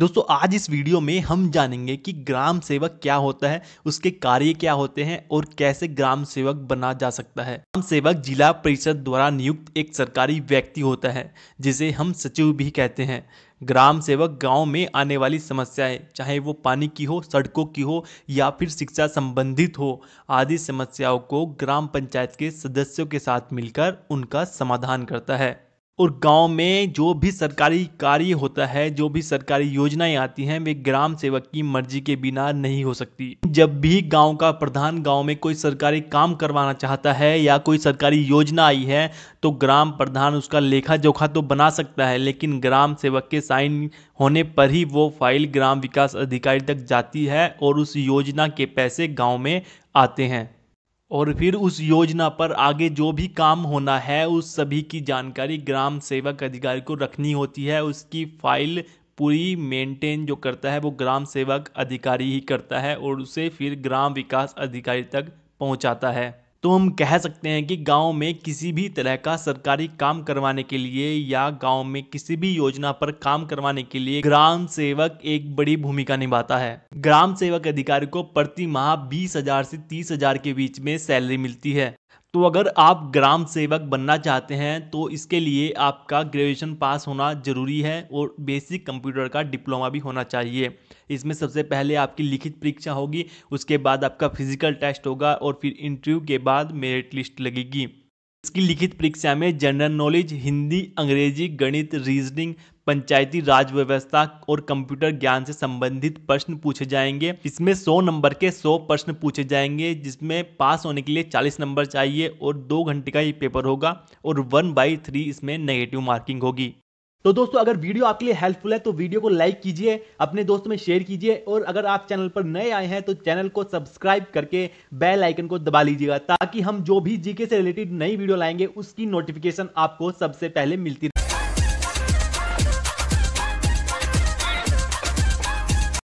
दोस्तों आज इस वीडियो में हम जानेंगे कि ग्राम सेवक क्या होता है उसके कार्य क्या होते हैं और कैसे ग्राम सेवक बना जा सकता है ग्राम सेवक जिला परिषद द्वारा नियुक्त एक सरकारी व्यक्ति होता है जिसे हम सचिव भी कहते हैं ग्राम सेवक गांव में आने वाली समस्याएं चाहे वो पानी की हो सड़कों की हो या फिर शिक्षा संबंधित हो आदि समस्याओं को ग्राम पंचायत के सदस्यों के साथ मिलकर उनका समाधान करता है और गांव में जो भी सरकारी कार्य होता है जो भी सरकारी योजनाएं आती हैं वे ग्राम सेवक की मर्जी के बिना नहीं हो सकती जब भी गांव का प्रधान गांव में कोई सरकारी काम करवाना चाहता है या कोई सरकारी योजना आई है तो ग्राम प्रधान उसका लेखा जोखा तो बना सकता है लेकिन ग्राम सेवक के साइन होने पर ही वो फाइल ग्राम विकास अधिकारी तक जाती है और उस योजना के पैसे गाँव में आते हैं और फिर उस योजना पर आगे जो भी काम होना है उस सभी की जानकारी ग्राम सेवक अधिकारी को रखनी होती है उसकी फाइल पूरी मेंटेन जो करता है वो ग्राम सेवक अधिकारी ही करता है और उसे फिर ग्राम विकास अधिकारी तक पहुंचाता है तो हम कह सकते हैं कि गांव में किसी भी तरह का सरकारी काम करवाने के लिए या गांव में किसी भी योजना पर काम करवाने के लिए ग्राम सेवक एक बड़ी भूमिका निभाता है ग्राम सेवक अधिकारी को प्रति माह बीस हजार से तीस हजार के बीच में सैलरी मिलती है तो अगर आप ग्राम सेवक बनना चाहते हैं तो इसके लिए आपका ग्रेजुएशन पास होना ज़रूरी है और बेसिक कंप्यूटर का डिप्लोमा भी होना चाहिए इसमें सबसे पहले आपकी लिखित परीक्षा होगी उसके बाद आपका फिजिकल टेस्ट होगा और फिर इंटरव्यू के बाद मेरिट लिस्ट लगेगी इसकी लिखित परीक्षा में जनरल नॉलेज हिंदी अंग्रेजी गणित रीजनिंग पंचायती राज व्यवस्था और कंप्यूटर ज्ञान से संबंधित प्रश्न पूछे जाएंगे इसमें 100 नंबर के 100 प्रश्न पूछे जाएंगे जिसमें पास होने के लिए 40 नंबर चाहिए और दो घंटे का ये पेपर होगा और वन बाई थ्री इसमें नेगेटिव मार्किंग होगी तो दोस्तों अगर वीडियो आपके लिए हेल्पफुल है तो वीडियो को लाइक कीजिए अपने दोस्तों में शेयर कीजिए और अगर आप चैनल पर नए आए हैं तो चैनल को सब्सक्राइब करके बेल आइकन को दबा लीजिएगा ताकि हम जो भी जीके से रिलेटेड नई वीडियो लाएंगे उसकी नोटिफिकेशन आपको सबसे पहले मिलती